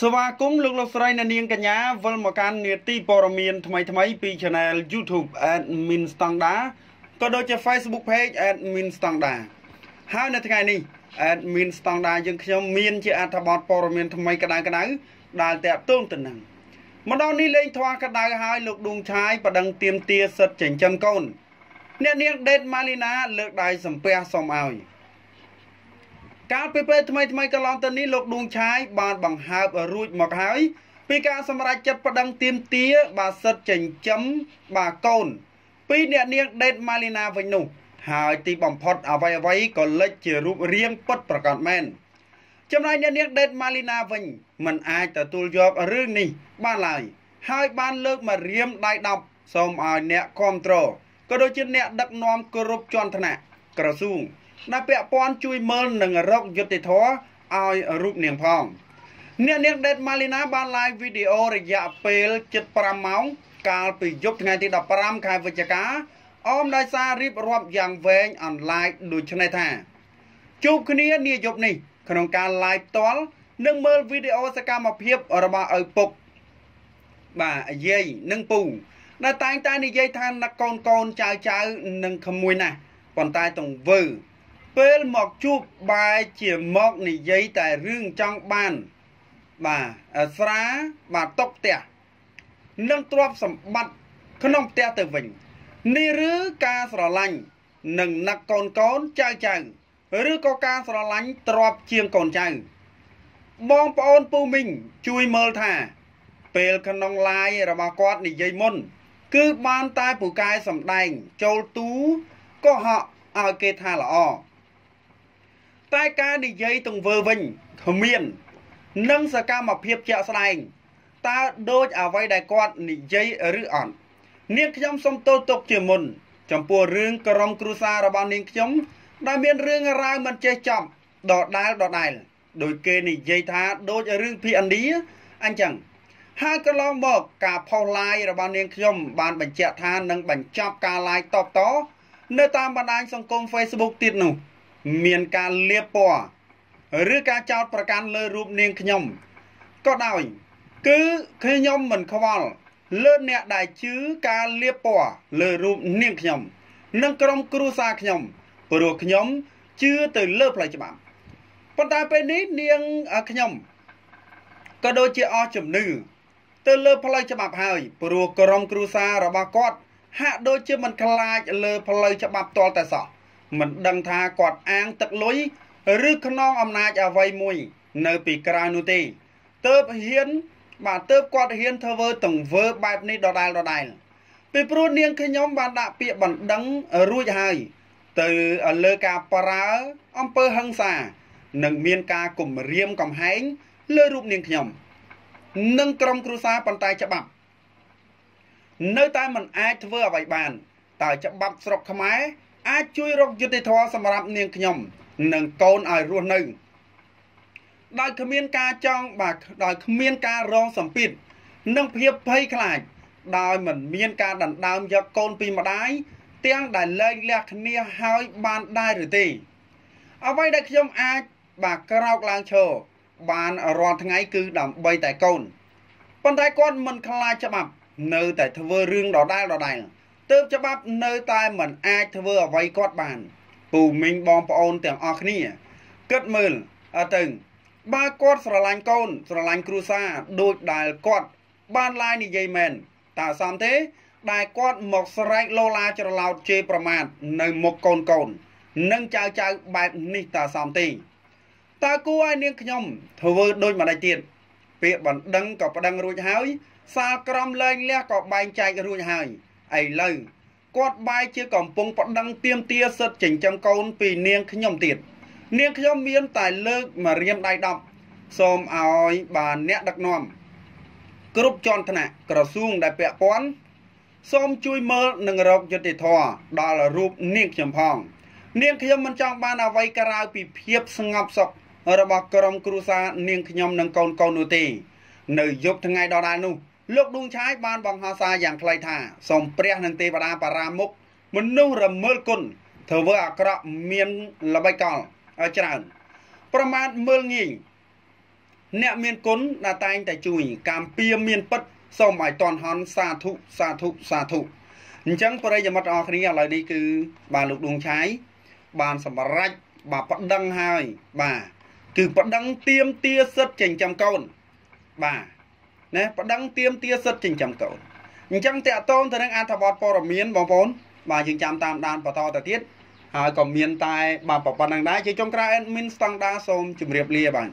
ស្វាគមន៍លោកលោកស្រីអ្នកនាងកញ្ញាវិលមកកាន់នាទីព័ត៌មានថ្មីថ្មីពី Channel YouTube Admin Standard ក៏ដូចជា Facebook Page Admin Standard ហើយនៅថ្ងៃនេះ Admin Standard យើងខ្ញុំមានជាអត្ថបទព័ត៌មានថ្មីក្តៅក្តៅដែលតាក់ទងទៅនឹងម្ដងនេះលេងធွာក្តៅហើយលោកដួងឆាយបដិងទៀមទាសិទ្ធចិញ្ចឹមកូនអ្នកនាងដេតម៉ាលីណាលើកដៃសំពះសុំឲ្យកាលពីពេលថ្មីថ្មីកន្លងទៅនេះលោកដួងឆាយបានបង្ហើបរួចមកហើយពីការសម្រេចចិត្តប្តឹងទាមទារបាសិទ្ធចិញ្ចឹមបាកូន ពីអ្នកនាងដេតម៉ាលីណាវិញនោះ ហើយទីបំផុតអ្វីអ្វីក៏លិចជារូបរាងពិតប្រកបមែនចំណែកអ្នកនាងដេតម៉ាលីណាវិញមិនអាចទទួលយករឿងនេះបានឡើយហើយបានលើកមករៀមដៃ10សូមឲ្យអ្នកគ្រប់គ្រងក៏ដូចជាអ្នកដឹកនាំគ្រប់ជាន់ថ្នាក់ក្រសួងដែលពាក់ព័ន្ធជួយមើលនិងរកយុត្តិធម៌ឲ្យរូបនាងផងអ្នកនាងដេតម៉ាលីណាបានឡាយវីដេអូរយៈពេល75ម៉ោង កាលពីយប់ថ្ងៃទី15ខែវិច្ឆិកា អមដោយសាររៀបរាប់យ៉ាងវែងអនឡាញដូចនេះថាជួបគ្នានាយប់នេះ ក្នុងការឡាយផ្ទាល់និងមើលវីដេអូសកម្មភាពរបស់ឪពុកបាទយាយនិងពូដែលតែងតែនិយាយថាកូនកូនចៅចៅនិងក្មួយណាស់ប៉ុន្តែទង្វើពេលមកជួបបែជាមកនិយាយតែរឿងចង់បាន បាទស្រាបាទຕົកផ្ទះនិងទ្រព្យសម្បត្តិក្នុងផ្ទះទៅវិញនេះឬការស្រឡាញ់និងនឹកកូនកូនចៅចៅឬក៏ការស្រឡាញ់ទ្រព្យជាងកូនចៅបងប្អូនពូមីងជួយមើលថាពេលក្នុងឡាយរបស់គាត់និយាយមុន គឺបានតែពូកែសំដែងចូលទូក៏ហក់ឲ្យគេថាល្អតែការនិយាយទង្វើវិញគ្មាន និងសកម្មភាពជាក់ស្ដែងតើដូចអ្វីដែលគាត់និយាយឬអត់នាងខ្ញុំសូមទោសទុកជាមុន ចំពោះរឿងក្រុមគ្រួសាររបស់នាងខ្ញុំដែលមានរឿងរ៉ាវមិនចេះចប់ដដែលដដែលដោយគេនិយាយថាដូចរឿងភីឥណ្ឌាអញ្ចឹងហើយកន្លងមកការផុសឡាយរបស់នាងខ្ញុំបានបញ្ជាក់ថានឹងបញ្ចប់ការឡាយតបតនៅតាមបណ្ដាញសង្គម Facebook ទៀតនោះ។មានការលាបពណ៌ឬការចោទប្រកាន់លើរូបនាងខ្ញុំក៏ដោយគឺខ្ញុំមិនខ្វល់លើអ្នកដែលជឿការលាបពណ៌លើរូបនាងខ្ញុំនិងក្រុមគ្រួសារខ្ញុំ ព្រោះខ្ញុំជឿទៅលើផ្លូវច្បាប់ប៉ុន្តែពេលនេះនាងខ្ញុំក៏ដូចជាអស់ជំនឿទៅលើផ្លូវច្បាប់ហើយព្រោះក្រុមគ្រួសាររបស់គាត់ហាក់ដូចជាមិនខ្លាចលើផ្លូវច្បាប់ទាល់តែសោះមិនដឹងថាគាត់អាងទឹកលុយឬខ្នងអំណាចអ្វីមួយ នៅពីក្រៅនោះទេតើបហ៊ាន បាទតើបគាត់ហ៊ានធ្វើទង្វើបែបនេះដដែលដដែលពីព្រោះនាងខ្ញុំ បានដាក់ពាក្យបណ្ដឹងរួចហើយទៅលើការប្រើអំពើហិង្សានឹងមានការគំរាមកំហែង លើរូបនាងខ្ញុំនិងក្រុមគ្រួសារប៉ុន្តែច្បាប់នៅតែមិនអាចធ្វើអ្វីបានតើច្បាប់ស្រុកខ្មែរអាចជួយរកយុត្តិធម៌សម្រាប់នាងខ្ញុំនិងកូនឲ្យរស់នៅដោយគ្មានការចង់បាទដោយគ្មានការរងសម្ពាធនិងភាពភ័យខ្លាច ដោយមិនមានការដណ្ដើមយកកូនពីម្ដាយទាំងដែលលែងលះគ្នាហើយបានដែរឬទេអ្វីដែលខ្ញុំអាចបាទក្រោកឡើងឈរបានរាល់ថ្ងៃគឺដើម្បីតែកូនប៉ុន្តែគាត់មិនខ្លាចច្បាប់ នៅតែធ្វើរឿងដដែលដដែលទើបច្បាប់នៅតែមិនអាចធ្វើអ្វីគាត់បានពូមីងបងប្អូនទាំងអស់គ្នាគិតមើលទៅបើគាត់ស្រឡាញ់កូន ស្រឡាញ់គ្រួសារដូចដែលគាត់បានឡាយនិយាយមែនតើសមទេដែលគាត់មកស្រែកលោឡាច្រឡោតជេរប្រមាថនៅមុខកូនកូន និងចៅចៅបែបនេះតើសមទេតើគួរឲ្យនាងខ្ញុំធ្វើដូចម្ដេចទៀតពាក្យបណ្ដឹងក៏ប្តឹងរួចហើយ សាលក្រមលែងលះក៏បែងចែករួចហើយឥឡូវគាត់បាយជាកំពុងបដិងទៀមទាសិទ្ធចិញ្ចឹមកូនពីនាងខ្ញុំទៀតនាងខ្ញុំមានតែលើកមករៀមដៃ10សូមឲ្យបានអ្នកដឹកនាំគ្រប់ជាន់ថ្នាក់ក្រសួងដែលពាក់ព័ន្ធសូមជួយមើលនិងរកយុត្តិធម៌ដល់រូបនាងខ្ញុំផងនាងខ្ញុំមិនចង់បានអ្វីក្រៅពីភាពស្ងប់សុខរបស់ក្រុមគ្រួសារនាងខ្ញុំនិងកូនកូននោះទេ នៅយប់ថ្ងៃដដែលនោះលោកដួងឆាយបានបង្ហោះសារយ៉ាងខ្លីថាសូមព្រះនិងទេវតាបារាមុខមនុស្សរមើលគុណធ្វើអាក្រក់មានល្បិចកលច្រើនប្រមាថមើលងាយអ្នកមានគុណដែលតែងតែជួយ កម្មពៀមានពិតសូមឲ្យតនហនសាធុសាធុសាធុអញ្ចឹងប្រិយមិត្តអរគ្នាឥឡូវនេះគឺ បាទលោកដួងឆាយបានសម្រេចបាទប្តឹងហើយបាទគឺប្តឹងទៀមទាសិទ្ធចិញ្ចឹមកូនបាទណាប្តឹងទាមទារសិទ្ធិចិញ្ចឹមកូនអញ្ចឹងតកតូនទៅនឹងអត្ថបទព័ត៌មានបងប្អូនបាទយើងចាំតាមដានបន្តទៅទៀតហើយក៏មានតែបាទប៉ុណ្្នឹងដែរជាចុងក្រោយ admin ស្តង់ដាសូមជម្រាបលាបាទ